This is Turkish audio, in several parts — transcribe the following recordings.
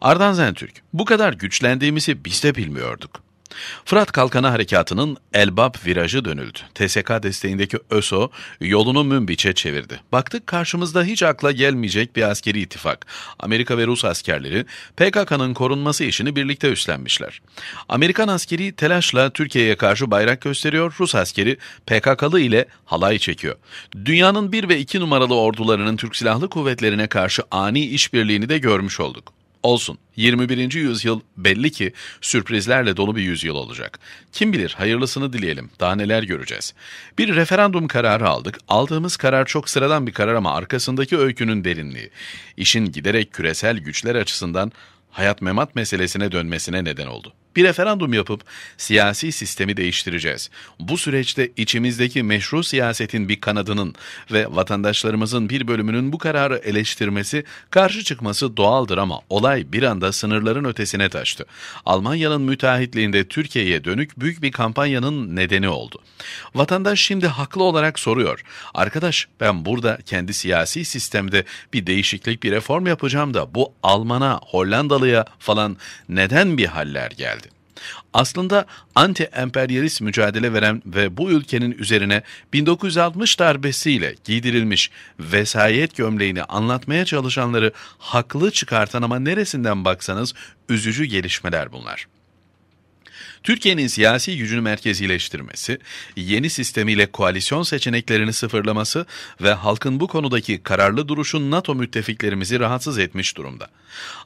Ardan Zentürk, bu kadar güçlendiğimizi biz de bilmiyorduk. Fırat Kalkanı Harekatı'nın Elbap virajı dönüldü. TSK desteğindeki ÖSO yolunu Münbiç'e çevirdi. Baktık karşımızda hiç akla gelmeyecek bir askeri ittifak. Amerika ve Rus askerleri PKK'nın korunması işini birlikte üstlenmişler. Amerikan askeri telaşla Türkiye'ye karşı bayrak gösteriyor, Rus askeri PKK'lı ile halay çekiyor. Dünyanın 1 ve 2 numaralı ordularının Türk Silahlı Kuvvetleri'ne karşı ani işbirliğini de görmüş olduk. Olsun. 21. yüzyıl belli ki sürprizlerle dolu bir yüzyıl olacak. Kim bilir hayırlısını dileyelim. Daha neler göreceğiz. Bir referandum kararı aldık. Aldığımız karar çok sıradan bir karar ama arkasındaki öykünün derinliği. işin giderek küresel güçler açısından hayat memat meselesine dönmesine neden oldu. Bir referandum yapıp siyasi sistemi değiştireceğiz. Bu süreçte içimizdeki meşru siyasetin bir kanadının ve vatandaşlarımızın bir bölümünün bu kararı eleştirmesi, karşı çıkması doğaldır ama olay bir anda sınırların ötesine taştı. Almanya'nın müteahhitliğinde Türkiye'ye dönük büyük bir kampanyanın nedeni oldu. Vatandaş şimdi haklı olarak soruyor. Arkadaş ben burada kendi siyasi sistemde bir değişiklik, bir reform yapacağım da bu Almana, Hollandalıya falan neden bir haller geldi? Aslında anti-emperyalist mücadele veren ve bu ülkenin üzerine 1960 darbesiyle giydirilmiş vesayet gömleğini anlatmaya çalışanları haklı çıkartan ama neresinden baksanız üzücü gelişmeler bunlar. Türkiye'nin siyasi gücünü merkezileştirmesi, yeni sistemiyle koalisyon seçeneklerini sıfırlaması ve halkın bu konudaki kararlı duruşu NATO müttefiklerimizi rahatsız etmiş durumda.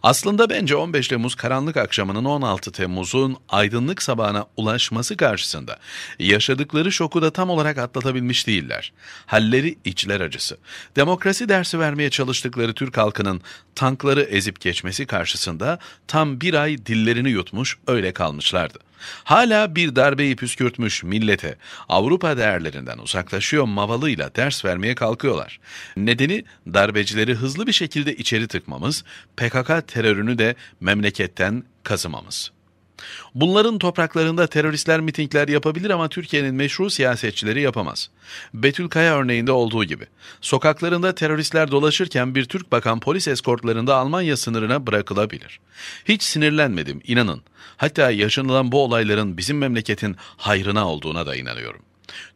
Aslında bence 15 Temmuz karanlık akşamının 16 Temmuz'un aydınlık sabahına ulaşması karşısında yaşadıkları şoku da tam olarak atlatabilmiş değiller. Halleri içler acısı. Demokrasi dersi vermeye çalıştıkları Türk halkının tankları ezip geçmesi karşısında tam bir ay dillerini yutmuş öyle kalmışlardı. Hala bir darbeyi püskürtmüş millete Avrupa değerlerinden uzaklaşıyor mavalıyla ders vermeye kalkıyorlar. Nedeni darbecileri hızlı bir şekilde içeri tıkmamız, PKK terörünü de memleketten kazımamız. Bunların topraklarında teröristler mitingler yapabilir ama Türkiye'nin meşru siyasetçileri yapamaz. Betül Kaya örneğinde olduğu gibi. Sokaklarında teröristler dolaşırken bir Türk bakan polis eskortlarında Almanya sınırına bırakılabilir. Hiç sinirlenmedim, inanın. Hatta yaşanılan bu olayların bizim memleketin hayrına olduğuna da inanıyorum.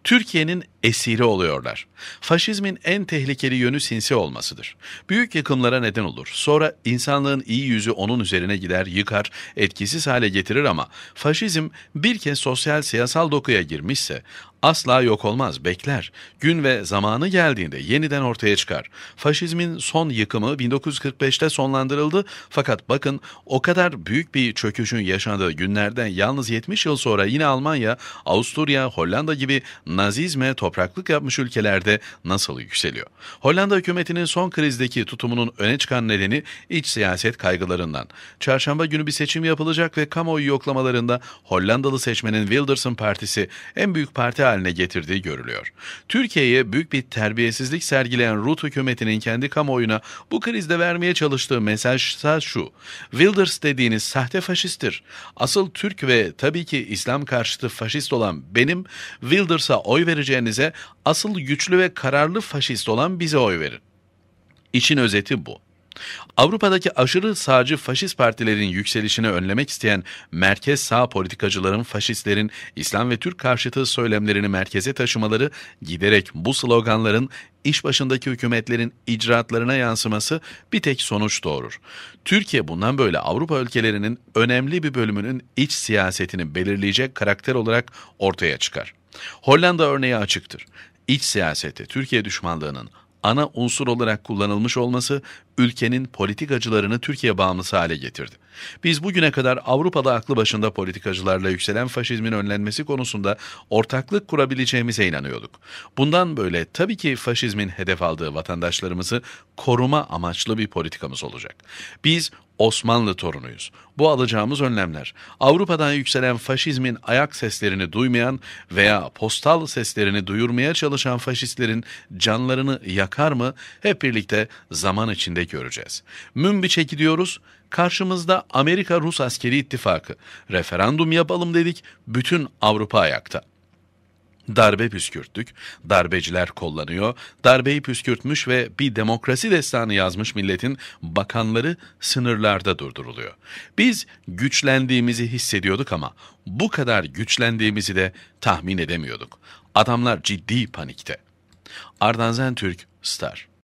Türkiye'nin esiri oluyorlar. Faşizmin en tehlikeli yönü sinsi olmasıdır. Büyük yıkımlara neden olur. Sonra insanlığın iyi yüzü onun üzerine gider, yıkar, etkisiz hale getirir ama faşizm bir kez sosyal siyasal dokuya girmişse asla yok olmaz, bekler. Gün ve zamanı geldiğinde yeniden ortaya çıkar. Faşizmin son yıkımı 1945'te sonlandırıldı fakat bakın o kadar büyük bir çöküşün yaşandığı günlerden yalnız 70 yıl sonra yine Almanya, Avusturya, Hollanda gibi nazizme, topraklık yapmış ülkelerde nasıl yükseliyor? Hollanda hükümetinin son krizdeki tutumunun öne çıkan nedeni iç siyaset kaygılarından. Çarşamba günü bir seçim yapılacak ve kamuoyu yoklamalarında Hollandalı seçmenin Wilders'ın Partisi en büyük parti haline getirdiği görülüyor. Türkiye'ye büyük bir terbiyesizlik sergileyen Rut hükümetinin kendi kamuoyuna bu krizde vermeye çalıştığı mesajsa şu. Wilders dediğiniz sahte faşisttir. Asıl Türk ve tabii ki İslam karşıtı faşist olan benim Wilders'a oy vereceğiniz yerinize asıl güçlü ve kararlı faşist olan bize oy verin. İçin özeti bu. Avrupa'daki aşırı sağcı faşist partilerin yükselişini önlemek isteyen merkez sağ politikacıların faşistlerin İslam ve Türk karşıtı söylemlerini merkeze taşımaları giderek bu sloganların iş başındaki hükümetlerin icraatlarına yansıması bir tek sonuç doğurur. Türkiye bundan böyle Avrupa ülkelerinin önemli bir bölümünün iç siyasetini belirleyecek karakter olarak ortaya çıkar. Hollanda örneği açıktır. İç siyasette Türkiye düşmanlığının ana unsur olarak kullanılmış olması ülkenin politikacılarını Türkiye bağımlısı hale getirdi. Biz bugüne kadar Avrupa'da aklı başında politikacılarla yükselen faşizmin önlenmesi konusunda ortaklık kurabileceğimize inanıyorduk. Bundan böyle tabii ki faşizmin hedef aldığı vatandaşlarımızı koruma amaçlı bir politikamız olacak. Biz Osmanlı torunuyuz. Bu alacağımız önlemler Avrupa'dan yükselen faşizmin ayak seslerini duymayan veya postal seslerini duyurmaya çalışan faşistlerin canlarını yakar mı? Hep birlikte zaman içinde göreceğiz. Münbiç'e gidiyoruz. Karşımızda Amerika-Rus askeri ittifakı. Referandum yapalım dedik. Bütün Avrupa ayakta. Darbe püskürttük, darbeciler kollanıyor, darbeyi püskürtmüş ve bir demokrasi destanı yazmış milletin bakanları sınırlarda durduruluyor. Biz güçlendiğimizi hissediyorduk ama bu kadar güçlendiğimizi de tahmin edemiyorduk. Adamlar ciddi panikte. Ardanzen Türk, Star